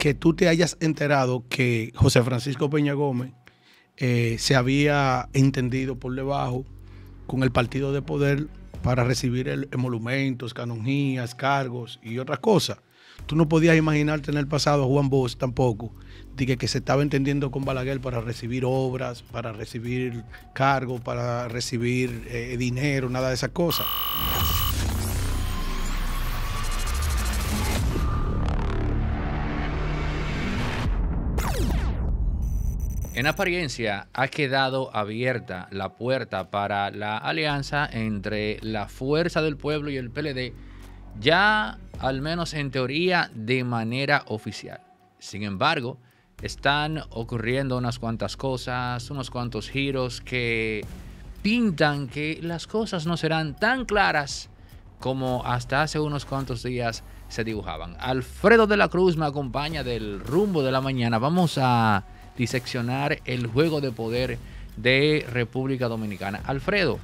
que tú te hayas enterado que José Francisco Peña Gómez eh, se había entendido por debajo con el partido de poder para recibir emolumentos, canonjías, cargos y otras cosas. Tú no podías imaginarte en el pasado a Juan Bosch tampoco, de que, se estaba entendiendo con Balaguer para recibir obras, para recibir cargos, para recibir eh, dinero, nada de esas cosas. En apariencia, ha quedado abierta la puerta para la alianza entre la Fuerza del Pueblo y el PLD, ya al menos en teoría de manera oficial. Sin embargo, están ocurriendo unas cuantas cosas, unos cuantos giros que pintan que las cosas no serán tan claras como hasta hace unos cuantos días se dibujaban. Alfredo de la Cruz me acompaña del rumbo de la mañana. Vamos a diseccionar el juego de poder de República Dominicana. Alfredo,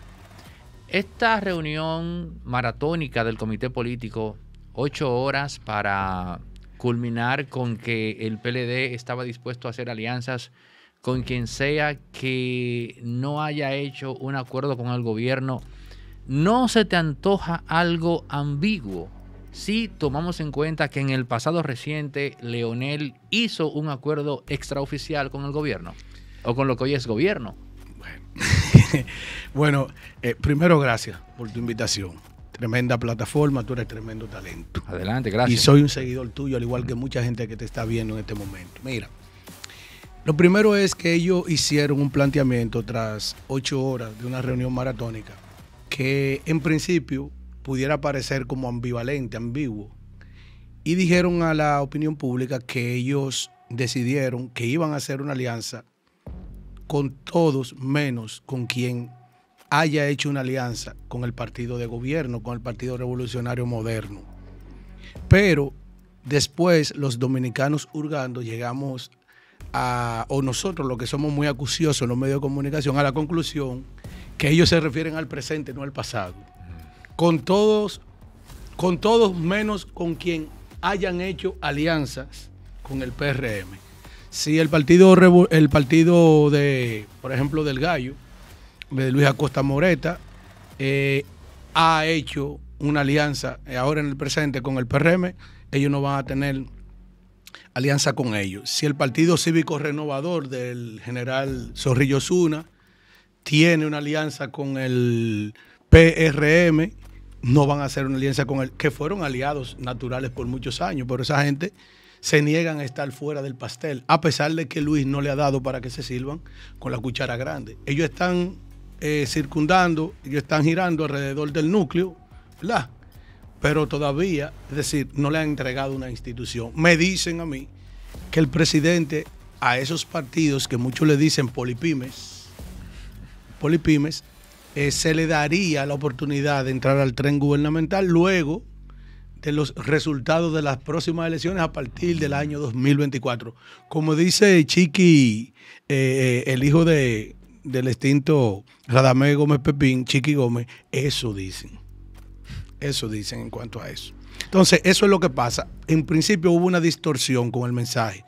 esta reunión maratónica del comité político, ocho horas para culminar con que el PLD estaba dispuesto a hacer alianzas con quien sea que no haya hecho un acuerdo con el gobierno, ¿no se te antoja algo ambiguo si tomamos en cuenta que en el pasado reciente Leonel hizo un acuerdo extraoficial con el gobierno o con lo que hoy es gobierno. Bueno, eh, primero gracias por tu invitación. Tremenda plataforma, tú eres tremendo talento. Adelante, gracias. Y soy un seguidor tuyo, al igual que mucha gente que te está viendo en este momento. Mira, lo primero es que ellos hicieron un planteamiento tras ocho horas de una reunión maratónica que en principio pudiera parecer como ambivalente, ambiguo. Y dijeron a la opinión pública que ellos decidieron que iban a hacer una alianza con todos menos con quien haya hecho una alianza con el partido de gobierno, con el Partido Revolucionario Moderno. Pero después los dominicanos hurgando llegamos a, o nosotros los que somos muy acuciosos en los medios de comunicación, a la conclusión que ellos se refieren al presente, no al pasado con todos, con todos menos con quien hayan hecho alianzas con el PRM. Si el partido, el partido de, por ejemplo, del Gallo, de Luis Acosta Moreta, eh, ha hecho una alianza ahora en el presente con el PRM, ellos no van a tener alianza con ellos. Si el Partido Cívico Renovador del general Zorrillo Zuna tiene una alianza con el PRM, no van a hacer una alianza con él, que fueron aliados naturales por muchos años, pero esa gente se niegan a estar fuera del pastel, a pesar de que Luis no le ha dado para que se sirvan con la cuchara grande. Ellos están eh, circundando, ellos están girando alrededor del núcleo, Pero todavía, es decir, no le han entregado una institución. Me dicen a mí que el presidente a esos partidos que muchos le dicen polipymes, polipymes, eh, se le daría la oportunidad de entrar al tren gubernamental luego de los resultados de las próximas elecciones a partir del año 2024. Como dice Chiqui, eh, eh, el hijo del extinto Radamé Gómez Pepín, Chiqui Gómez, eso dicen. Eso dicen en cuanto a eso. Entonces, eso es lo que pasa. En principio hubo una distorsión con el mensaje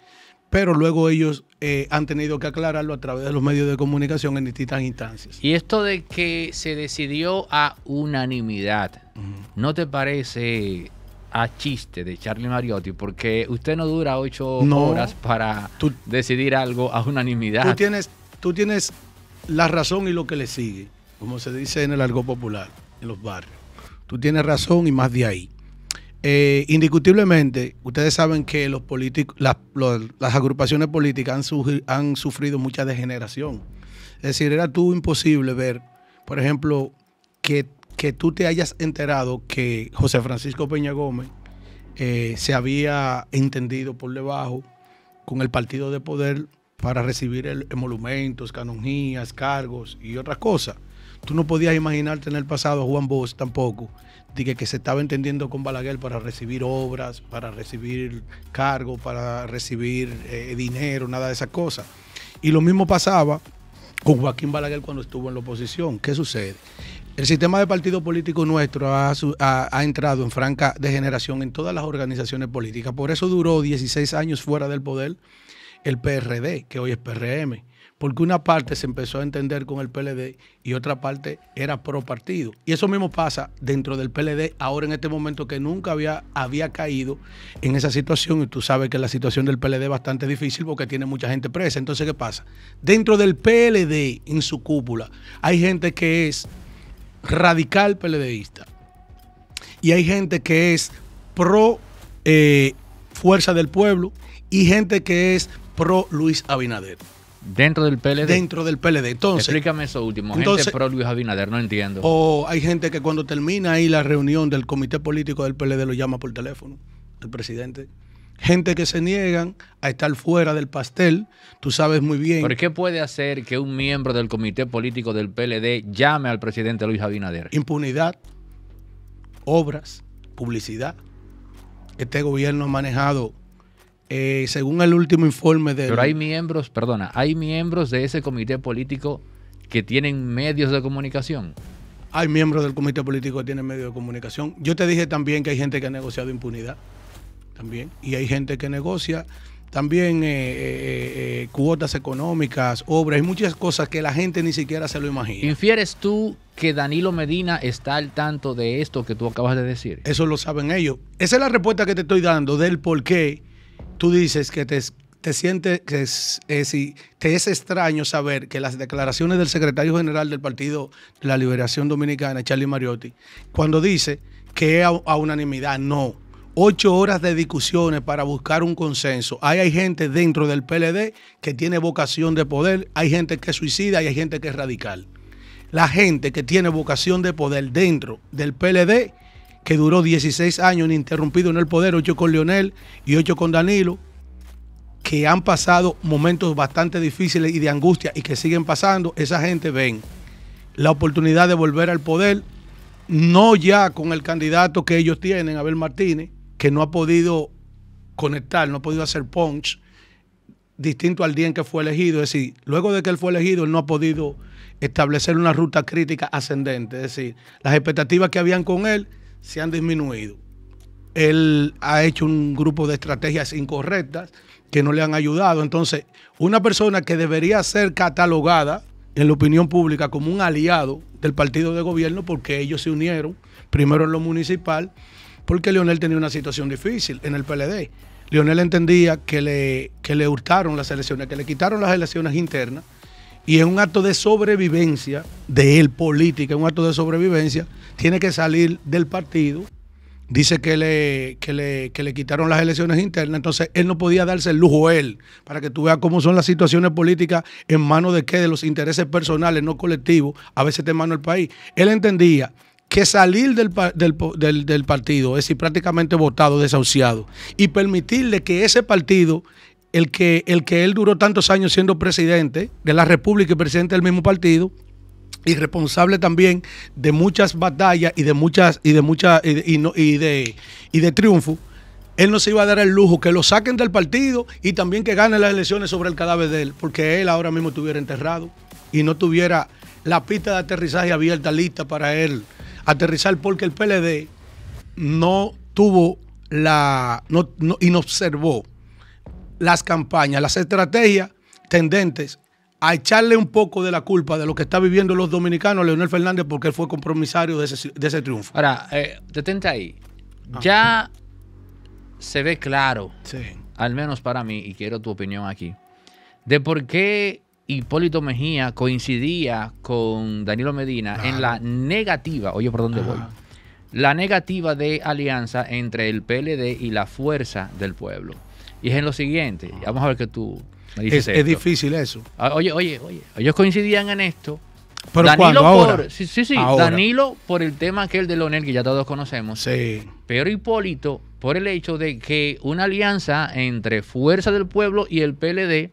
pero luego ellos eh, han tenido que aclararlo a través de los medios de comunicación en distintas instancias. Y esto de que se decidió a unanimidad, ¿no te parece a chiste de Charlie Mariotti? Porque usted no dura ocho horas para decidir algo a unanimidad. Tú tienes, tú tienes la razón y lo que le sigue, como se dice en el algo popular, en los barrios. Tú tienes razón y más de ahí. Eh, indiscutiblemente, ustedes saben que las, agrupaciones políticas han, sufrido mucha degeneración. Es decir, era tú imposible ver, por ejemplo, que, tú te hayas enterado que José Francisco Peña Gómez eh, se había entendido por debajo con el partido de poder para recibir emolumentos, canonjías, cargos y otras cosas. Tú no podías imaginarte en el pasado a Juan Bosch tampoco dije que se estaba entendiendo con Balaguer para recibir obras, para recibir cargos, para recibir eh, dinero, nada de esas cosas. Y lo mismo pasaba con Joaquín Balaguer cuando estuvo en la oposición. ¿Qué sucede? El sistema de partido político nuestro ha, ha, entrado en franca degeneración en todas las organizaciones políticas. Por eso duró 16 años fuera del poder el PRD, que hoy es PRM porque una parte se empezó a entender con el PLD y otra parte era pro partido. Y eso mismo pasa dentro del PLD ahora en este momento que nunca había, había caído en esa situación y tú sabes que la situación del PLD es bastante difícil porque tiene mucha gente presa. Entonces, ¿qué pasa? Dentro del PLD en su cúpula hay gente que es radical PLDista y hay gente que es pro eh, Fuerza del Pueblo y gente que es pro Luis Abinader. Dentro del PLD. Dentro del PLD. Entonces, Explícame eso último. gente pro Luis Abinader, no entiendo. O hay gente que cuando termina ahí la reunión del comité político del PLD lo llama por teléfono, el presidente. Gente que se niegan a estar fuera del pastel, tú sabes muy bien. ¿Por qué puede hacer que un miembro del comité político del PLD llame al presidente Luis Abinader? Impunidad, obras, publicidad. Este gobierno ha manejado eh, según el último informe de... Pero hay miembros, perdona, hay miembros de ese comité político que tienen medios de comunicación. Hay miembros del comité político que tienen medios de comunicación. Yo te dije también que hay gente que ha negociado impunidad, también, y hay gente que negocia también eh, eh, cuotas económicas, obras, y muchas cosas que la gente ni siquiera se lo imagina. ¿Infieres tú que Danilo Medina está al tanto de esto que tú acabas de decir? Eso lo saben ellos. Esa es la respuesta que te estoy dando del por qué tú dices que te, sientes que es, te es extraño saber que las declaraciones del secretario general del Partido de la Liberación Dominicana, Charlie Mariotti, cuando dice que es a, unanimidad, no ocho horas de discusiones para buscar un consenso. hay gente dentro del PLD que tiene vocación de poder, hay gente que suicida y hay gente que es radical. La gente que tiene vocación de poder dentro del PLD que duró 16 años ininterrumpido en el poder, 8 con Leonel y 8 con Danilo, que han pasado momentos bastante difíciles y de angustia y que siguen pasando, esa gente ven la oportunidad de volver al poder, no ya con el candidato que ellos tienen, Abel Martínez, que no ha podido conectar, no ha podido hacer punch, distinto al día en que fue elegido. Es decir, luego de que él fue elegido, él no ha podido establecer una ruta crítica ascendente. Es decir, las expectativas que habían con él se han disminuido. Él ha hecho un grupo de estrategias incorrectas que no le han ayudado. Entonces, una persona que debería ser catalogada en la opinión pública como un aliado del partido de gobierno, porque ellos se unieron primero en lo municipal, porque Leonel tenía una situación difícil en el PLD. Leonel entendía que le, que le hurtaron las elecciones, que le quitaron las elecciones internas y en un acto de sobrevivencia de él, política, es un acto de sobrevivencia, tiene que salir del partido. Dice que le, le, quitaron las elecciones internas, entonces él no podía darse el lujo él, para que tú veas cómo son las situaciones políticas en manos de qué, de los intereses personales, no colectivos, a veces te mano el país. Él entendía que salir del, del partido, es decir, prácticamente votado, desahuciado, y permitirle que ese partido el que, el que él duró tantos años siendo presidente de la República y presidente del mismo partido, y responsable también de muchas batallas y de muchas y de y y, de, triunfo, él no se iba a dar el lujo que lo saquen del partido y también que gane las elecciones sobre el cadáver de él, porque él ahora mismo estuviera enterrado y no tuviera la pista de aterrizaje abierta lista para él aterrizar porque el PLD no tuvo la y no observó las campañas, las estrategias tendentes a echarle un poco de la culpa de lo que está viviendo los dominicanos a Leonel Fernández porque él fue compromisario de ese, triunfo. Ahora, eh, detente ahí. Ah. Ya se ve claro, al menos para mí, y quiero tu opinión aquí, de por qué Hipólito Mejía coincidía con Danilo Medina en la negativa, oye, ¿por dónde voy? La negativa de alianza entre el PLD y la fuerza del pueblo. Y es en lo siguiente, vamos a ver que tú Es, difícil eso. Ah, oye, oye, oye, ellos coincidían en esto. ¿Pero Danilo ¿Ahora? por, sí, sí, sí. Danilo por el tema aquel de Leonel que ya todos conocemos. Sí. Pero Hipólito por el hecho de que una alianza entre Fuerza del Pueblo y el PLD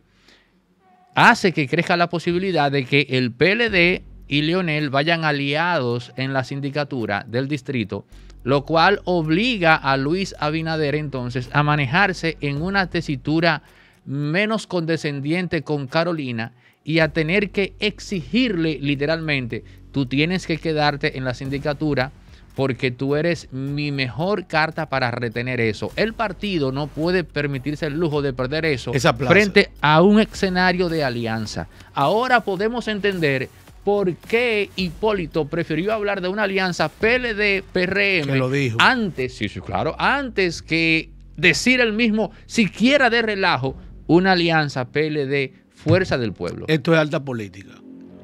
hace que crezca la posibilidad de que el PLD y Leonel vayan aliados en la sindicatura del distrito lo cual obliga a Luis Abinader entonces a manejarse en una tesitura menos condescendiente con Carolina y a tener que exigirle literalmente, tú tienes que quedarte en la sindicatura porque tú eres mi mejor carta para retener eso. El partido no puede permitirse el lujo de perder eso frente a un escenario de alianza. Ahora podemos entender por qué Hipólito prefirió hablar de una alianza PLD-PRM antes, sí, claro, antes que decir el mismo, siquiera de relajo, una alianza PLD Fuerza del Pueblo. Esto es alta política.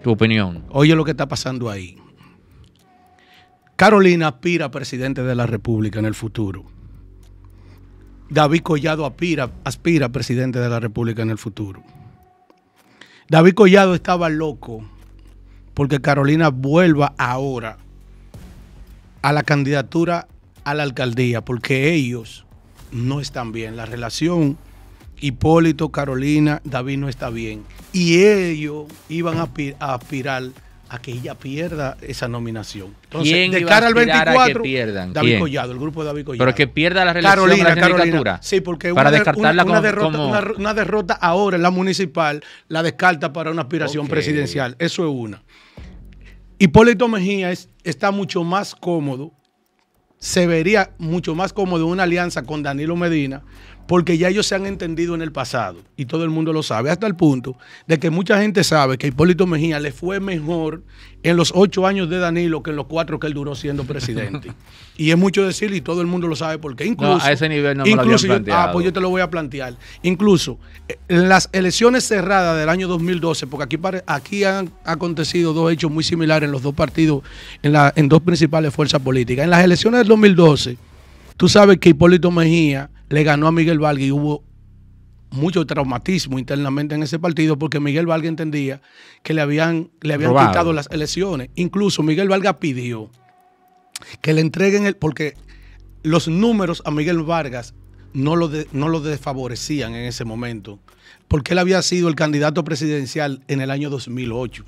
Tu opinión. Oye lo que está pasando ahí. Carolina aspira a presidente de la República en el futuro. David Collado aspira a presidente de la República en el futuro. David Collado estaba loco porque Carolina vuelva ahora a la candidatura a la alcaldía, porque ellos no están bien. La relación Hipólito, Carolina, David no está bien. Y ellos iban a aspirar a que ella pierda esa nominación. Entonces, de cara al 24, pierdan? David Collado, el grupo de David Collado. Pero que pierda la reelección Carolina, la candidatura. Sí, porque una, derrota, ahora en la municipal la descarta para una aspiración presidencial. Eso es una. Hipólito Mejía está mucho más cómodo, se vería mucho más cómodo una alianza con Danilo Medina porque ya ellos se han entendido en el pasado y todo el mundo lo sabe, hasta el punto de que mucha gente sabe que Hipólito Mejía le fue mejor en los ocho años de Danilo que en los cuatro que él duró siendo presidente. y es mucho decir y todo el mundo lo sabe porque incluso... a ese nivel no me lo yo, Ah, pues yo te lo voy a plantear. Incluso en eh, las elecciones cerradas del año 2012, porque aquí, aquí han acontecido dos hechos muy similares en los dos partidos, en, en dos principales fuerzas políticas. En las elecciones del 2012, tú sabes que Hipólito Mejía le ganó a Miguel Vargas y hubo mucho traumatismo internamente en ese partido porque Miguel Vargas entendía que le habían, le habían quitado las elecciones. Incluso Miguel Vargas pidió que le entreguen el, porque los números a Miguel Vargas no lo, no lo desfavorecían en ese momento porque él había sido el candidato presidencial en el año 2008.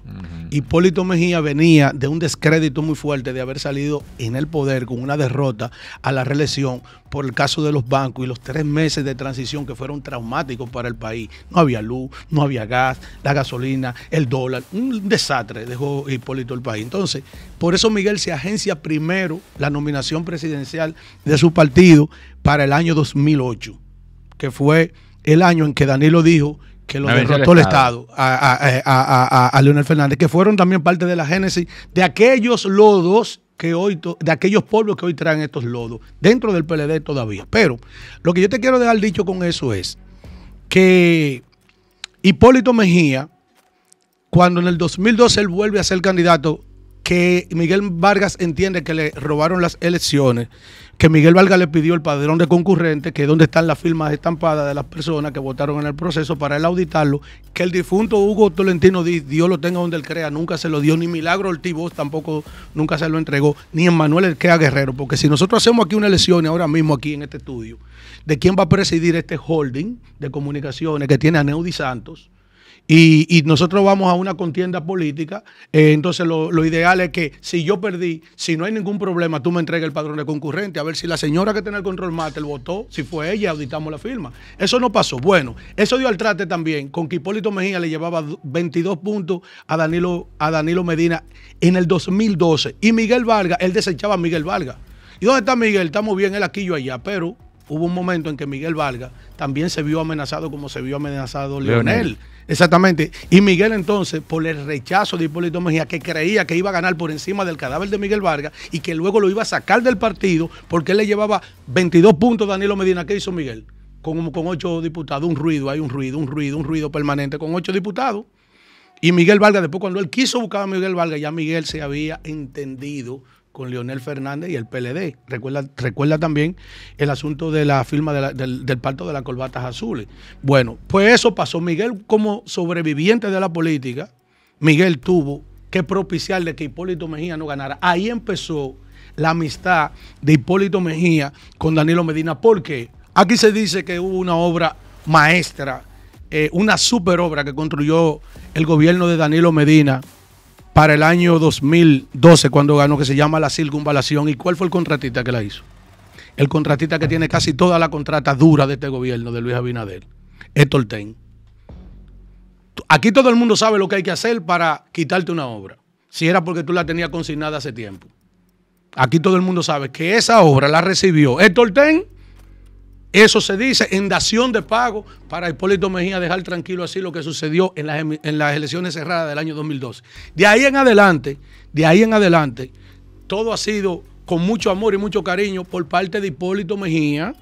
Hipólito Mejía venía de un descrédito muy fuerte de haber salido en el poder con una derrota a la reelección por el caso de los bancos y los tres meses de transición que fueron traumáticos para el país. No había luz, no había gas, la gasolina, el dólar. Un desastre dejó Hipólito el país. Entonces, por eso Miguel se agencia primero la nominación presidencial de su partido para el año 2008, que fue el año en que Danilo dijo que lo derrotó el Estado, a, Leonel Fernández, que fueron también parte de la génesis de aquellos lodos que hoy, de aquellos pueblos que hoy traen estos lodos, dentro del PLD todavía. Pero lo que yo te quiero dejar dicho con eso es que Hipólito Mejía, cuando en el 2012 él vuelve a ser candidato que Miguel Vargas entiende que le robaron las elecciones, que Miguel Vargas le pidió el padrón de concurrente, que es donde están las firmas estampadas de las personas que votaron en el proceso para él auditarlo, que el difunto Hugo Tolentino Dios lo tenga donde él crea, nunca se lo dio, ni Milagro Ortiz tampoco nunca se lo entregó, ni Emanuel Elquea Guerrero, porque si nosotros hacemos aquí una elección ahora mismo aquí en este estudio, de quién va a presidir este holding de comunicaciones que tiene a Neudi Santos, y, nosotros vamos a una contienda política. Eh, entonces, lo, ideal es que si yo perdí, si no hay ningún problema, tú me entregues el padrón de concurrente. A ver si la señora que tiene el control el votó, si fue ella, auditamos la firma. Eso no pasó. Bueno, eso dio al trate también con que Hipólito Mejía le llevaba 22 puntos a Danilo, a Danilo Medina en el 2012. Y Miguel Vargas, él desechaba a Miguel Vargas. ¿Y dónde está Miguel? Estamos bien, él aquí, yo allá, pero hubo un momento en que Miguel Vargas también se vio amenazado como se vio amenazado Leonel. Exactamente. Y Miguel entonces, por el rechazo de Hipólito Mejía, que creía que iba a ganar por encima del cadáver de Miguel Vargas y que luego lo iba a sacar del partido porque él le llevaba 22 puntos Danilo Medina. ¿Qué hizo Miguel? Con, con ocho diputados, un ruido, hay un ruido, un ruido, un ruido permanente con ocho diputados. Y Miguel Vargas, después cuando él quiso buscar a Miguel Vargas, ya Miguel se había entendido con Leonel Fernández y el PLD. Recuerda, recuerda también el asunto de la firma del, del, de las corbatas azules. Bueno, pues eso pasó. Miguel, como sobreviviente de la política, Miguel tuvo que de que Hipólito Mejía no ganara. Ahí empezó la amistad de Hipólito Mejía con Danilo Medina, porque aquí se dice que hubo una obra maestra, eh, una super obra que construyó el gobierno de Danilo Medina para el año 2012 cuando ganó, que se llama La Circunvalación. ¿Y cuál fue el contratista que la hizo? El contratista que tiene casi toda la contrata dura de este gobierno, de Luis Abinader, es Ten Aquí todo el mundo sabe lo que hay que hacer para quitarte una obra, si era porque tú la tenías consignada hace tiempo. Aquí todo el mundo sabe que esa obra la recibió Héctor eso se dice en dación de pago para Hipólito Mejía dejar tranquilo así lo que sucedió en las, elecciones cerradas del año 2012. De ahí en adelante, de ahí en adelante, todo ha sido con mucho amor y mucho cariño por parte de Hipólito Mejía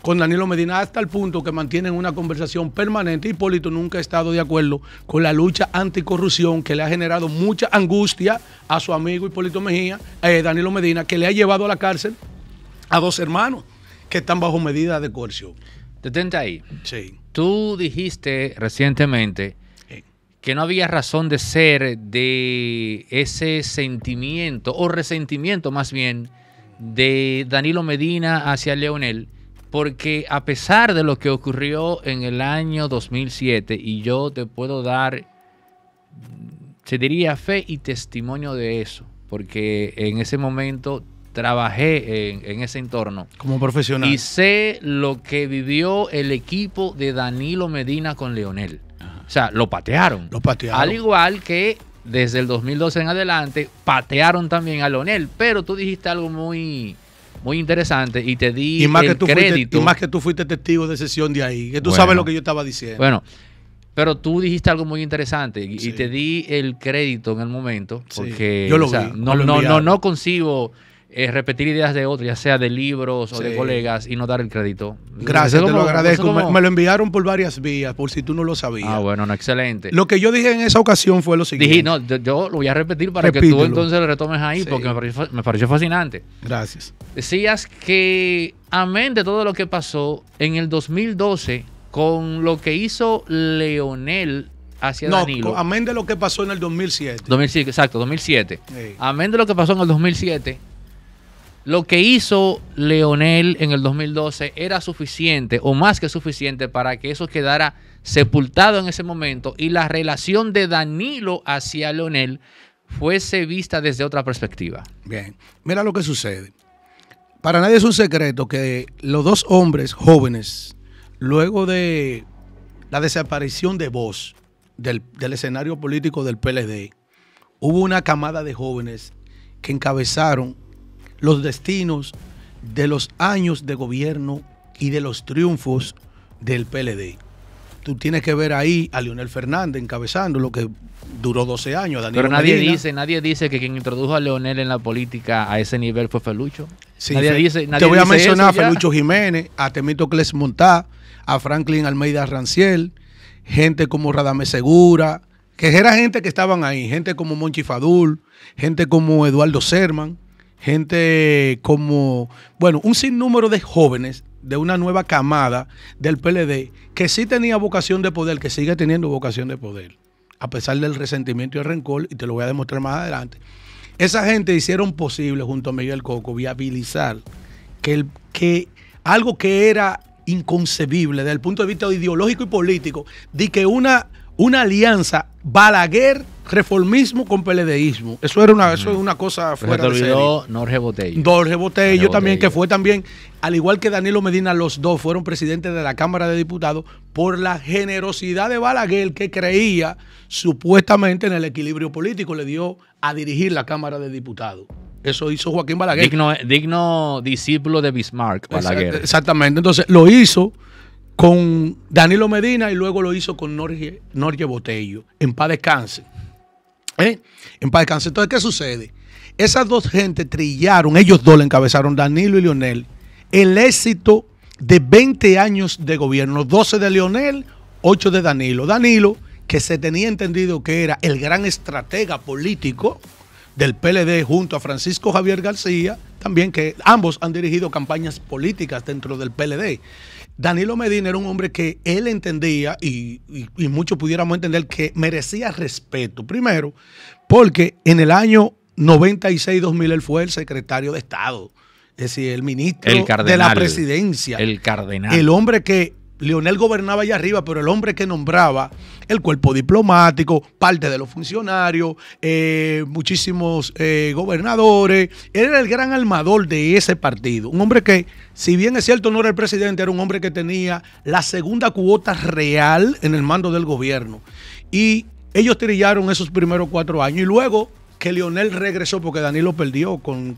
con Danilo Medina hasta el punto que mantienen una conversación permanente. Hipólito nunca ha estado de acuerdo con la lucha anticorrupción que le ha generado mucha angustia a su amigo Hipólito Mejía, eh, Danilo Medina, que le ha llevado a la cárcel a dos hermanos que están bajo medida de coerción. Detente ahí. Sí. Tú dijiste recientemente que no había razón de ser de ese sentimiento o resentimiento más bien de Danilo Medina hacia Leonel, porque a pesar de lo que ocurrió en el año 2007, y yo te puedo dar, se diría, fe y testimonio de eso, porque en ese momento trabajé en, ese entorno. Como profesional. Y sé lo que vivió el equipo de Danilo Medina con Leonel. O sea, lo patearon. Lo patearon. Al igual que desde el 2012 en adelante, patearon también a Leonel. Pero tú dijiste algo muy, muy interesante y te di el crédito. y más que tú fuiste testigo de sesión de ahí, que tú sabes lo que yo estaba diciendo. Bueno, pero tú dijiste algo muy interesante y, te di el crédito en el momento, porque yo lo o no, no, no, no concibo es eh, repetir ideas de otros, ya sea de libros o de colegas, y no dar el crédito. Gracias, te lo agradezco. Me, lo enviaron por varias vías, por si tú no lo sabías. Ah, bueno, excelente. Lo que yo dije en esa ocasión fue lo siguiente. no, yo, lo voy a repetir para que tú entonces lo retomes ahí, porque me pareció, fascinante. Gracias. Decías que, amén de todo lo que pasó en el 2012 con lo que hizo Leonel hacia no, Amén de lo que pasó en el 2007. 2007, exacto, 2007. Amén de lo que pasó en el 2007, lo que hizo Leonel en el 2012 era suficiente o más que suficiente para que eso quedara sepultado en ese momento y la relación de Danilo hacia Leonel fuese vista desde otra perspectiva. Bien, mira lo que sucede. Para nadie es un secreto que los dos hombres jóvenes, luego de la desaparición de Voz del, del escenario político del PLD, hubo una camada de jóvenes que encabezaron los destinos de los años de gobierno y de los triunfos del PLD. Tú tienes que ver ahí a Leonel Fernández encabezando lo que duró 12 años. Pero nadie dice, nadie dice que quien introdujo a Leonel en la política a ese nivel fue Felucho. nadie dice, te voy a mencionar a Felucho Jiménez, a Temito Cles Montá, a Franklin Almeida Ranciel, gente como Radame Segura, que era gente que estaban ahí, gente como Monchi Fadul, gente como Eduardo Serman gente como, bueno, un sinnúmero de jóvenes de una nueva camada del PLD que sí tenía vocación de poder, que sigue teniendo vocación de poder, a pesar del resentimiento y el rencor, y te lo voy a demostrar más adelante. Esa gente hicieron posible junto a Miguel Coco viabilizar que, el, que algo que era inconcebible desde el punto de vista ideológico y político, de que una una alianza Balaguer reformismo con peledeísmo. Eso era una, eso es una cosa fuera de serie. Norge Botello. Norge Botello también, que fue también, al igual que Danilo Medina, los dos fueron presidentes de la Cámara de Diputados por la generosidad de Balaguer que creía supuestamente en el equilibrio político, le dio a dirigir la Cámara de Diputados. Eso hizo Joaquín Balaguer. digno discípulo de Bismarck, Balaguer. Exactamente. Entonces lo hizo con Danilo Medina y luego lo hizo con Norge, Botello. En paz descanse. ¿Eh? En paz descanse. Entonces, ¿qué sucede? Esas dos gentes trillaron, ellos dos le encabezaron, Danilo y Leonel... el éxito de 20 años de gobierno, 12 de Leonel... 8 de Danilo. Danilo, que se tenía entendido que era el gran estratega político del PLD junto a Francisco Javier García, también que ambos han dirigido campañas políticas dentro del PLD. Danilo Medina era un hombre que él entendía y, muchos pudiéramos entender que merecía respeto. Primero, porque en el año 96-2000 él fue el secretario de Estado es decir, el ministro de la presidencia. El cardenal. El hombre que Leonel gobernaba allá arriba, pero el hombre que nombraba el cuerpo diplomático, parte de los funcionarios, eh, muchísimos eh, gobernadores, era el gran armador de ese partido. Un hombre que, si bien es cierto, no era el presidente, era un hombre que tenía la segunda cuota real en el mando del gobierno. Y ellos trillaron esos primeros cuatro años y luego que Lionel regresó porque Danilo perdió con,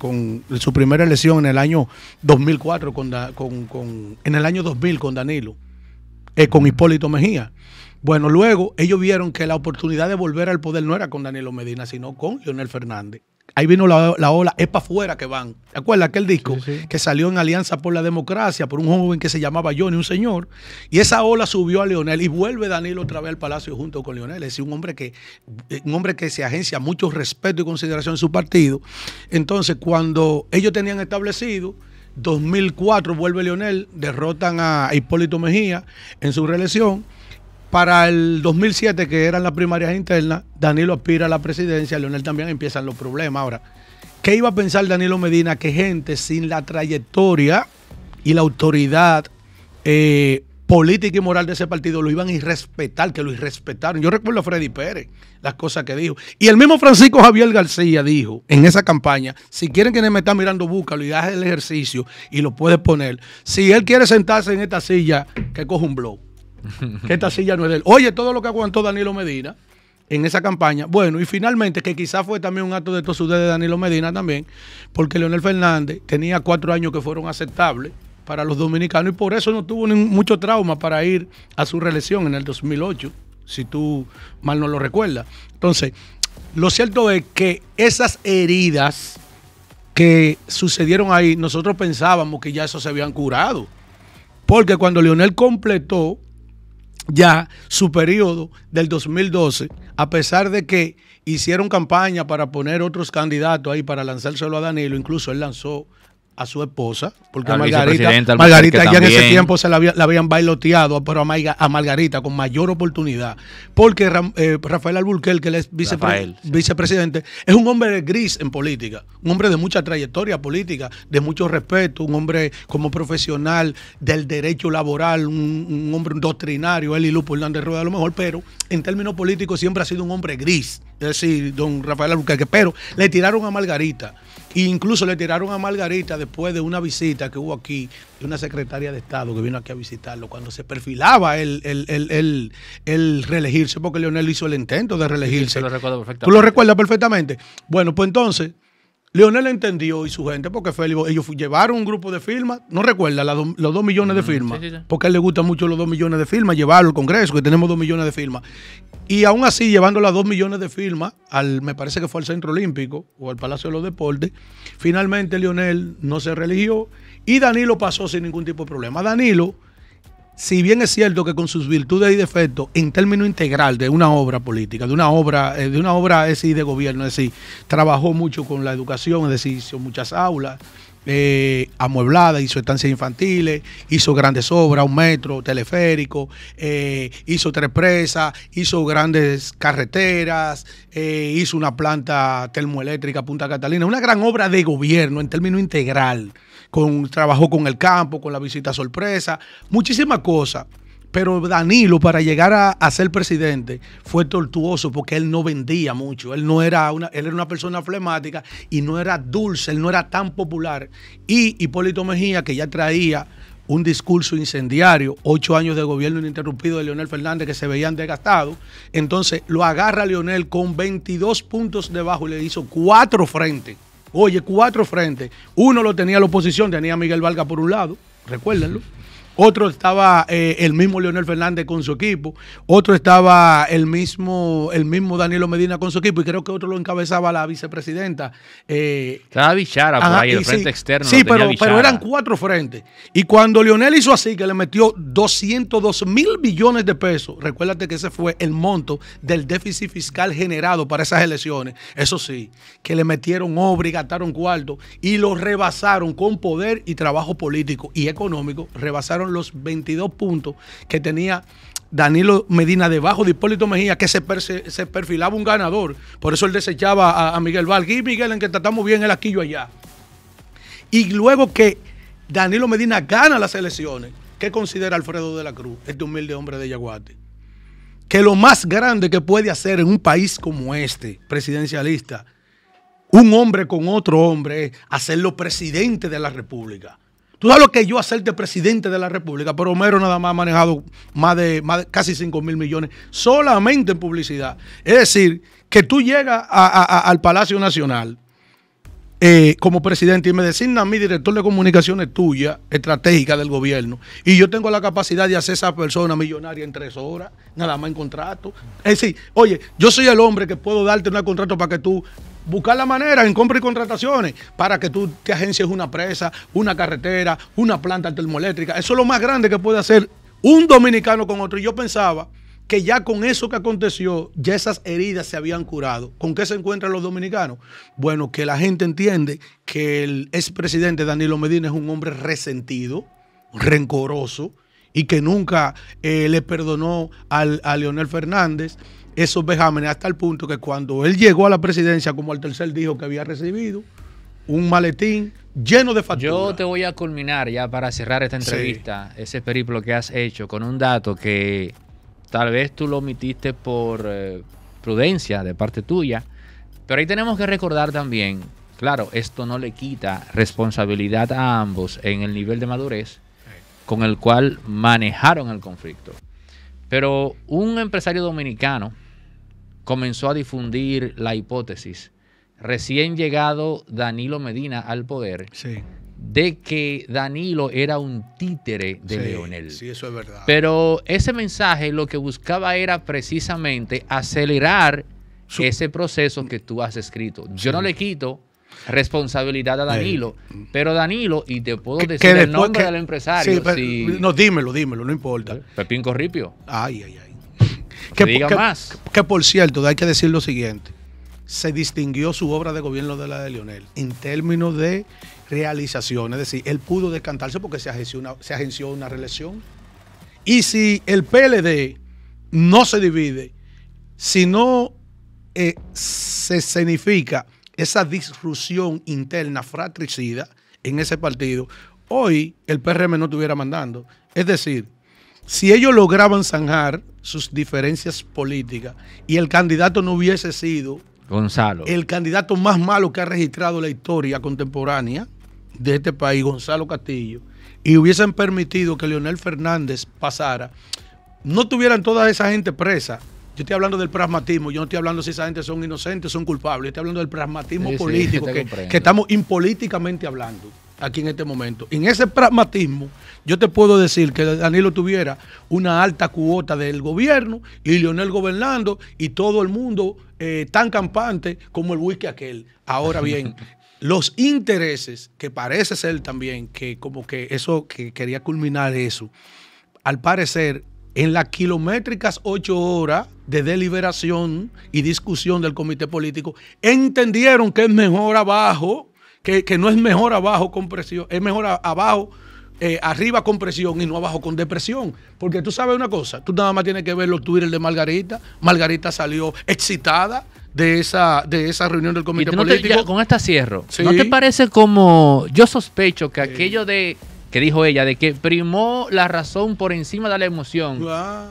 su primera elección en el año 2004 en el año 2000 con Danilo. Eh, con Hipólito Mejía. Bueno, luego ellos vieron que la oportunidad de volver al poder no era con Danilo Medina, sino con Leonel Fernández. Ahí vino la, ola, es para afuera que van. ¿Te acuerdas aquel disco que salió en Alianza por la Democracia por un joven que se llamaba Johnny, un señor? Y esa ola subió a Leonel y vuelve Danilo otra vez al palacio junto con Leonel. Es un hombre que, eh, un hombre que se agencia mucho respeto y consideración en su partido. Entonces, cuando ellos tenían establecido 2004 vuelve Leonel, derrotan a Hipólito Mejía en su reelección. Para el 2007, que eran las primarias internas, Danilo aspira a la presidencia, Leonel también empiezan los problemas. Ahora, ¿qué iba a pensar Danilo Medina que gente sin la trayectoria y la autoridad eh, política y moral de ese partido lo iban a irrespetar, que lo irrespetaron. Yo recuerdo a Freddy Pérez, las cosas que dijo. Y el mismo Francisco Javier García dijo en esa campaña, si quieren que me está mirando, búscalo y haz el ejercicio y lo puedes poner. Si él quiere sentarse en esta silla, que coja un blog, Que esta silla no es de él. Oye, todo lo que aguantó Danilo Medina en esa campaña. Bueno, y finalmente, que quizás fue también un acto de tosudez de Danilo Medina también, porque Leonel Fernández tenía cuatro años que fueron aceptables para los dominicanos y por eso no tuvo mucho trauma para ir a su reelección en el 2008, si tú mal no lo recuerdas. Entonces, lo cierto es que esas heridas que sucedieron ahí, nosotros pensábamos que ya eso se habían curado. Porque cuando Leonel completó ya su periodo del 2012, a pesar de que hicieron campaña para poner otros candidatos ahí para lanzárselo a Danilo, incluso él lanzó a su esposa, porque Margarita, Margarita ya en ese tiempo se la, habían bailoteado, pero a, Margarita con mayor oportunidad, porque eh, Rafael Alburquerque, que es vicepresidente, es un hombre gris en política, un hombre de mucha trayectoria política, de mucho respeto, un hombre como profesional del derecho laboral, un, un hombre doctrinario, él y Lupo Hernández Rueda a lo mejor, pero en términos políticos siempre ha sido un hombre gris es decir, don Rafael Albuquerque, pero le tiraron a Margarita. E incluso le tiraron a Margarita después de una visita que hubo aquí de una secretaria de Estado que vino aquí a visitarlo, cuando se perfilaba el, el, reelegirse, porque Leonel hizo el intento de reelegirse. lo recuerdo perfectamente. ¿Tú lo recuerdas perfectamente? Bueno, pues entonces Leonel entendió y su gente, porque Félix, ellos llevaron un grupo de firmas, no recuerda, los dos millones de firmas, porque a él le gustan mucho los dos millones de firmas, llevarlo al Congreso, que tenemos dos millones de firmas. Y aún así, llevando las dos millones de firmas, al, me parece que fue al Centro Olímpico o al Palacio de los Deportes, finalmente Leonel no se religió y Danilo pasó sin ningún tipo de problema. Danilo si bien es cierto que con sus virtudes y defectos, en términos integral de una obra política, de una obra, eh, de una obra de gobierno, es decir, trabajó mucho con la educación, es decir, hizo muchas aulas, amuebladas, eh, amueblada, hizo estancias infantiles, hizo grandes obras, un metro, teleférico, eh, hizo tres presas, hizo grandes carreteras, hizo una planta termoeléctrica Punta Catalina, una gran obra de gobierno en términos integral con trabajó con el campo, con la visita sorpresa, muchísimas cosas. Pero Danilo, para llegar a, ser presidente, fue tortuoso porque él no vendía mucho. Él no era una, él era una persona flemática y no era dulce, él no era tan popular. Y Hipólito Mejía, que ya traía un discurso incendiario, ocho años de gobierno ininterrumpido de Leonel Fernández que se veían desgastados. Entonces lo agarra Leonel con 22 puntos debajo y le hizo cuatro frentes. Oye, cuatro frentes. Uno lo tenía la oposición, tenía a Miguel Vargas por un lado, recuérdenlo otro estaba eh, el mismo Leonel Fernández con su equipo, otro estaba el mismo, el mismo Danilo Medina con su equipo, y creo que otro lo encabezaba la vicepresidenta. Eh, estaba Bichara el frente externo. Sí, pero, eran cuatro frentes. Y cuando Leonel hizo así, que le metió 202 mil billones de pesos, recuérdate que ese fue el monto del déficit fiscal generado para esas elecciones. Eso sí, que le metieron obra y gastaron cuarto y lo rebasaron con poder y trabajo político y económico, rebasaron los 22 puntos que tenía Danilo Medina debajo de Hipólito Mejía, que se, perfilaba un ganador. Por eso él desechaba a, Miguel Valguí, Miguel, en que tratamos bien el aquí yo allá. Y luego que Danilo Medina gana las elecciones, ¿qué considera Alfredo de la Cruz, este humilde hombre de Yaguate? Que lo más grande que puede hacer en un país como este, presidencialista, un hombre con otro hombre, es hacerlo presidente de la República. Tú sabes lo que yo hacerte presidente de la República, pero Homero nada más ha manejado más de, casi 5 mil millones solamente en publicidad. Es decir, que tú llegas al Palacio Nacional eh, como presidente y me designa a mí director de comunicaciones tuya, estratégica del gobierno, y yo tengo la capacidad de hacer esa persona millonaria en tres horas, nada más en contrato. Es decir, oye, yo soy el hombre que puedo darte un contrato para que tú buscar la manera en compra y contrataciones para que tú te agencias una presa, una carretera, una planta termoeléctrica. Eso es lo más grande que puede hacer un dominicano con otro. Y yo pensaba que ya con eso que aconteció, ya esas heridas se habían curado. ¿Con qué se encuentran los dominicanos? Bueno, que la gente entiende que el expresidente Danilo Medina es un hombre resentido, rencoroso y que nunca eh, le perdonó a Leonel Fernández esos vejámenes hasta el punto que cuando él llegó a la presidencia, como el tercer dijo que había recibido, un maletín lleno de facturas. Yo te voy a culminar ya para cerrar esta entrevista, ese periplo que has hecho, con un dato que tal vez tú lo omitiste por eh, prudencia de parte tuya, pero ahí tenemos que recordar también, claro, esto no le quita responsabilidad a ambos en el nivel de madurez con el cual manejaron el conflicto. Pero un empresario dominicano comenzó a difundir la hipótesis, recién llegado Danilo Medina al poder, de que Danilo era un títere de Leonel. Sí, eso es verdad. Pero ese mensaje lo que buscaba era precisamente acelerar ese proceso que tú has escrito. Yo no le quito responsabilidad a Danilo. Eh, mm. Pero Danilo, y te puedo decir el nombre del empresario. Pues, no, dímelo, dímelo, no importa. Pepín Corripio. Ay, ay, ay. Que, diga más. Que, por cierto, hay que decir lo siguiente. Se distinguió su obra de gobierno de la de Lionel en términos de realización. Es decir, él pudo descantarse porque se agenció una, se reelección. Y si el PLD no se divide, sino no eh, se significa esa disrupción interna fratricida en ese partido, hoy el PRM no estuviera mandando. Es decir, si ellos lograban zanjar sus diferencias políticas y el candidato no hubiese sido Gonzalo, el candidato más malo que ha registrado la historia contemporánea de este país, Gonzalo Castillo, y hubiesen permitido que Leonel Fernández pasara, no tuvieran toda esa gente presa. Yo estoy hablando del pragmatismo, yo no estoy hablando si esa gente son inocentes, son culpables, yo estoy hablando del pragmatismo político, que, que, estamos impolíticamente hablando aquí en este momento. En ese pragmatismo, yo te puedo decir que Danilo tuviera una alta cuota del gobierno y Lionel gobernando y todo el mundo eh, tan campante como el whisky aquel. Ahora bien, los intereses, que parece ser también que como que eso, que quería culminar eso, al parecer en las kilométricas ocho horas de deliberación y discusión del comité político, entendieron que es mejor abajo que, que no es mejor abajo con presión, es mejor abajo, eh, arriba con presión y no abajo con depresión. Porque tú sabes una cosa, tú nada más tienes que ver los Twitter de Margarita. Margarita salió excitada de esa, de esa reunión del comité político. con esta cierro. ¿No te parece como, yo sospecho que aquello de que dijo ella, de que primó la razón por encima de la emoción.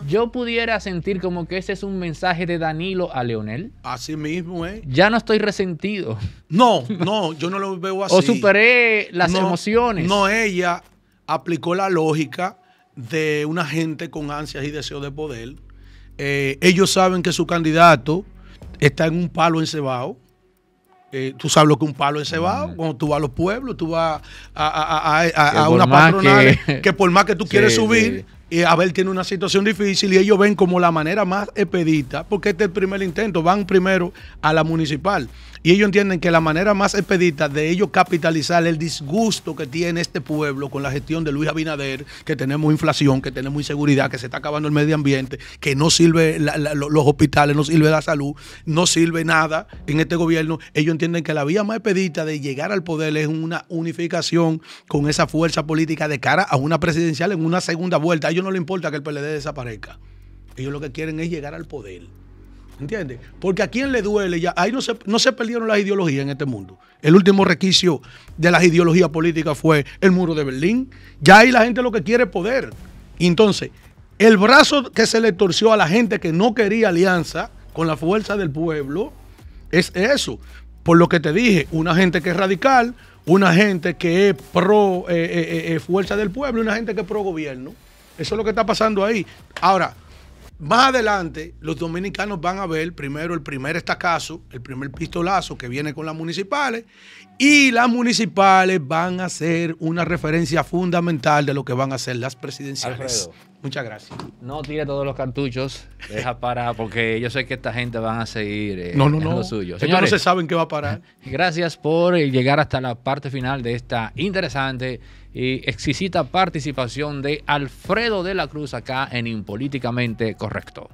Yo pudiera sentir como que ese es un mensaje de Danilo a Leonel. Así mismo, ¿eh? Ya no estoy resentido. No, no, yo no lo veo así. O superé las emociones. No, ella aplicó la lógica de una gente con ansias y deseos de poder. Eh, ellos saben que su candidato está en un palo encebado eh, tú sabes lo que un palo en cebado mm. cuando tú vas a los pueblos, tú vas a, una patronal eh, que, por más que tú quieres subir, y ver, tiene una situación difícil y ellos ven como la manera más expedita, porque este es el primer intento, van primero a la municipal. Y ellos entienden que la manera más expedita de ellos capitalizar el disgusto que tiene este pueblo con la gestión de Luis Abinader, que tenemos inflación, que tenemos inseguridad, que se está acabando el medio ambiente, que no sirve los hospitales, no sirve la salud, no sirve nada en este gobierno. Ellos entienden que la vía más expedita de llegar al poder es una unificación con esa fuerza política de cara a una presidencial en una segunda vuelta. A ellos no les importa que el PLD desaparezca. Ellos lo que quieren es llegar al poder. ¿Entiendes? Porque a quien le duele, ya, ahí no se, perdieron las ideologías en este mundo. El último requisito de las ideologías políticas fue el muro de Berlín. Ya ahí la gente lo que quiere es poder. entonces, el brazo que se le torció a la gente que no quería alianza con la fuerza del pueblo es eso. Por lo que te dije, una gente que es radical, una gente que es pro eh, eh, eh, fuerza del pueblo, una gente que es pro gobierno. Eso es lo que está pasando ahí. Ahora, más adelante, los dominicanos van a ver primero el primer estacazo, el primer pistolazo que viene con las municipales y las municipales van a ser una referencia fundamental de lo que van a ser las presidenciales. Alfredo, Muchas gracias. No tire todos los cartuchos, deja parar, porque yo sé que esta gente va a seguir eh, lo suyo. Ellos no se saben qué va a parar. Gracias por eh, llegar hasta la parte final de esta interesante y exquisita participación de Alfredo de la Cruz acá en Impolíticamente Correcto.